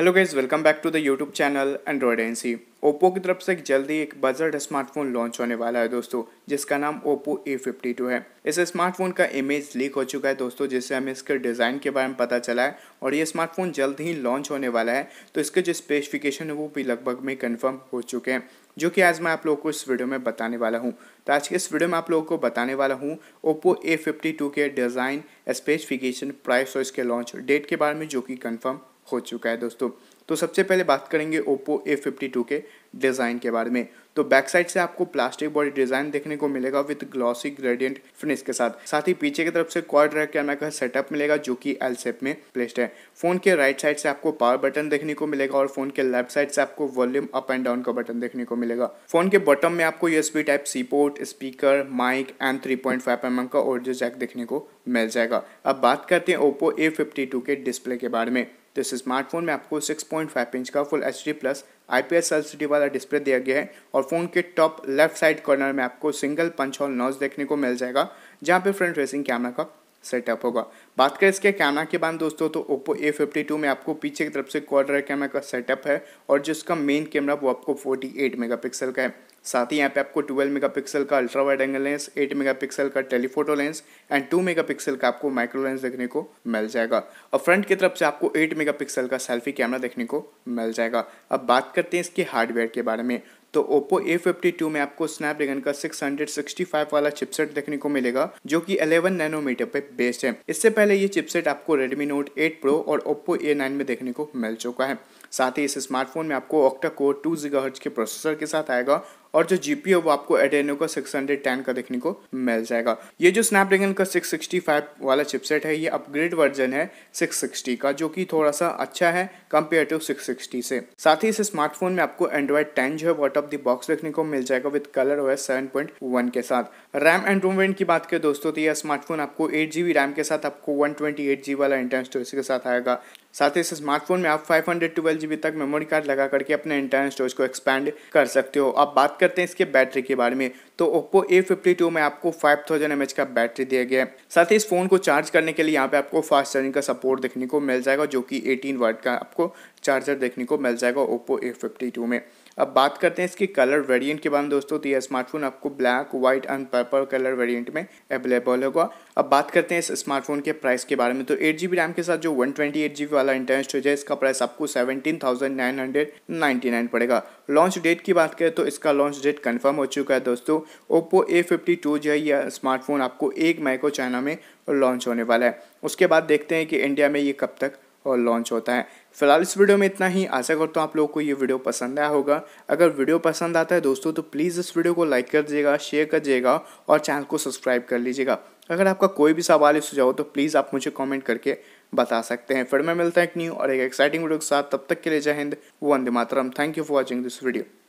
hello guys welcome back to the YouTube channel Android N C Oppo की तरफ से जल्दी एक बजट स्मार्टफोन लॉन्च होने वाला है दोस्तों जिसका नाम ओप्पो ए फिफ्टी टू है इस स्मार्टफोन का इमेज लीक हो चुका है दोस्तों जिससे हमें इसके डिज़ाइन के बारे में पता चला है और ये स्मार्टफोन जल्द ही लॉन्च होने वाला है तो इसके जो स्पेसिफिकेशन है वो भी लगभग में कन्फर्म हो चुके हैं जो कि आज मैं आप लोगों को इस वीडियो में बताने वाला हूँ तो आज के इस वीडियो में आप लोगों को बताने वाला हूँ ओप्पो ए फिफ्टी टू के डिज़ाइन स्पेसिफिकेशन प्राइस और इसके लॉन्च डेट के बारे में जो कि कन्फर्म हो चुका है दोस्तों तो सबसे पहले बात करेंगे ओप्पो ए फिफ्टी टू के डिज़ाइन के बारे में तो बैक साइड से आपको प्लास्टिक बॉडी डिज़ाइन देखने को मिलेगा विद ग्लॉसी ग्रेडियंट फिनिश के साथ साथ ही पीछे की तरफ से क्वाड रैक कैमरा का सेटअप मिलेगा जो कि एल सेप में प्लेस्ड है फोन के राइट साइड से आपको पावर बटन देखने को मिलेगा और फोन के लेफ्ट साइड से आपको वॉल्यूम अप एंड डाउन का बटन देखने को मिलेगा फोन के बॉटम में आपको USB type C port speaker mic and three point five M का ऑडियो जैक देखने को मिल जाएगा अब बात करते हैं ओप्पो ए फिफ्टी टू के डिस्प्ले के बारे में तो इस स्मार्टफोन में आपको 6.5 इंच का full H D plus I P S L C D वाला डिस्प्ले दिया गया है और फ़ोन के टॉप लेफ्ट साइड कॉर्नर में आपको सिंगल पंच हॉल नॉज देखने को मिल जाएगा जहाँ पे फ्रंट रेसिंग कैमरा का सेटअप होगा बात करें इसके कैमरा के बाद दोस्तों तो ओप्पो ए फिफ्टी टू में आपको पीछे की तरफ से क्वाड्रा कैमरा का सेटअप है और जिसका मेन कैमरा वो आपको मेगा पिक्सल का है साथ ही यहाँ पे आपको 12 मेगापिक्सल का ultra wide angle lens 8 megapixel का टेलीफोटो लेंस एंड 2 मेगापिक्सल का आपको माइक्रो लेंस देखने को मिल जाएगा और फ्रंट की तरफ से आपको 8 मेगापिक्सल का सेल्फी कैमरा देखने को मिल जाएगा अब बात करते हैं इसके हार्डवेयर के बारे में तो ओप्पो ए फिफ्टी टू में आपको स्नैपड्रैगन का 665 वाला चिपसेट देखने को मिलेगा जो कि 11 नैनोमीटर पे बेस्ड है इससे पहले ये चिपसेट आपको रेडमी नोट 8 प्रो और ओप्पो ए नाइन में देखने को मिल चुका है साथ ही इस स्मार्टफोन में आपको ऑक्टा कोर टू जीगा के प्रोसेसर के साथ आएगा और जो जीपी है वो आपको एडेनो का सिक्स हंड्रेड टेन का देखने को मिल जाएगा ये जो स्नैपड्रैगन का सिक्स सिक्सटी फाइव वाला चिपसेट है ये अपग्रेड वर्जन है सिक्स सिक्सटी का जो कि थोड़ा सा अच्छा है कम्पेयर टू सिक्स सिक्सटी से साथ ही इस स्मार्टफोन में आपको एंड्रॉयड टेन जो है वॉट ऑफ द बॉक्स देखने को मिल जाएगा with colour O seven point one के साथ रैम एंड रोम वेंट की बात करें दोस्तों तो यह स्मार्टफोन आपको एट जीबी रैम के साथ आपको वन ट्वेंटी एट जी वाला इंटरनल स्टोरेज के साथ आएगा साथ ही इस स्मार्टफोन में आप फाइव हंड्रेड ट्वेल्व जीबी तक मेमोरी कार्ड लगा करके अपने इंटरनल स्टोरेज को एक्सपेंड कर सकते हो अब बात करते हैं इसके बैटरी के बारे में तो ओप्पो ए फिफ्टी टू में आपको फाइव थाउजेंड एम एच का बैटरी दिया गया है साथ ही इस फोन को चार्ज करने के लिए यहाँ पे आपको फास्ट चार्जिंग का सपोर्ट देखने को मिल जाएगा जो कि एटीन वर्ट का आपको चार्जर देखने को मिल जाएगा ओप्पो ए फिफ्टी टू में अब बात करते हैं इसके कलर वेरिएंट के बारे में दोस्तों तो यह स्मार्टफोन आपको black white and purple colour variant में अवेलेबल होगा अब बात करते हैं इस स्मार्टफोन के प्राइस के बारे में तो एट जी बी रैम के साथ जो one twenty eight G B वाला इंटरनल स्टोरेज है इसका प्राइस आपको seventeen thousand nine hundred ninety nine पड़ेगा लॉन्च डेट की बात करें तो इसका लॉन्च डेट कन्फर्म हो चुका है दोस्तों ओप्पो ए फिफ्टी टू जो है यह स्मार्टफोन आपको एक मई को चाइना में लॉन्च होने वाला है उसके बाद देखते हैं कि इंडिया में ये कब तक और लॉन्च होता है फिलहाल इस वीडियो में इतना ही आशा करता हूँ आप लोगों को ये वीडियो पसंद आया होगा अगर वीडियो पसंद आता है दोस्तों तो प्लीज़ इस वीडियो को लाइक कर दीजिएगा शेयर कर दीजिएगा और चैनल को सब्सक्राइब कर लीजिएगा अगर आपका कोई भी सवाल या सुझाव तो प्लीज़ आप मुझे कॉमेंट करके बता सकते हैं फिर मैं मिलता है एक न्यू और एक एक्साइटिंग वीडियो के साथ तब तक के लिए जय हिंद वंदे मातरम thank you for watching this video